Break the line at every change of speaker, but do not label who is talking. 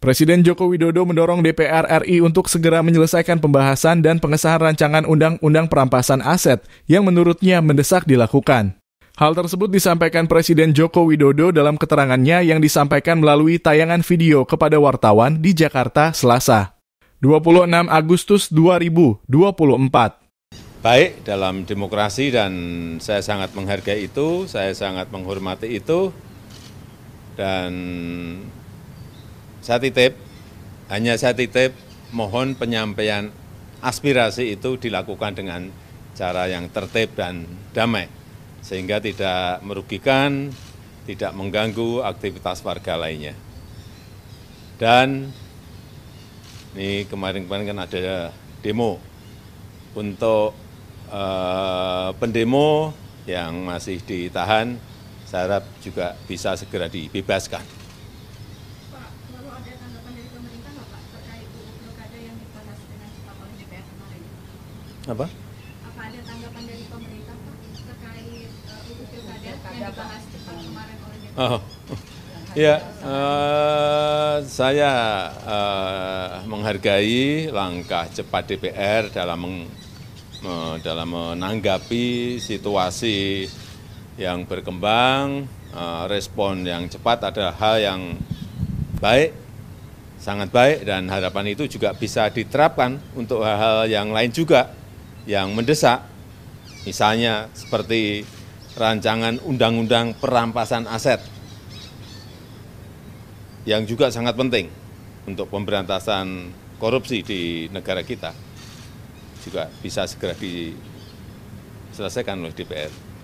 Presiden Joko Widodo mendorong DPR RI untuk segera menyelesaikan pembahasan dan pengesahan rancangan undang-undang perampasan aset yang menurutnya mendesak dilakukan. Hal tersebut disampaikan Presiden Joko Widodo dalam keterangannya yang disampaikan melalui tayangan video kepada wartawan di Jakarta Selasa. 26 Agustus 2024.
Baik dalam demokrasi dan saya sangat menghargai itu, saya sangat menghormati itu dan saya titip, hanya saya titip mohon penyampaian aspirasi itu dilakukan dengan cara yang tertib dan damai, sehingga tidak merugikan, tidak mengganggu aktivitas warga lainnya. Dan ini kemarin-kemarin kan ada demo untuk eh, pendemo yang masih ditahan, saya harap juga bisa segera dibebaskan. apa apa ada tanggapan dari pemerintah Pak terkait uh, eh, UU pilkada yang dibahas cepat kemarin oleh DPR oh. Ya, uh, saya uh, menghargai langkah cepat DPR dalam meng, uh, dalam menanggapi situasi yang berkembang, uh, respon yang cepat adalah hal yang baik, sangat baik dan harapan itu juga bisa diterapkan untuk hal-hal yang lain juga yang mendesak, misalnya seperti rancangan undang-undang perampasan aset yang juga sangat penting untuk pemberantasan korupsi di negara kita juga bisa segera diselesaikan oleh DPR.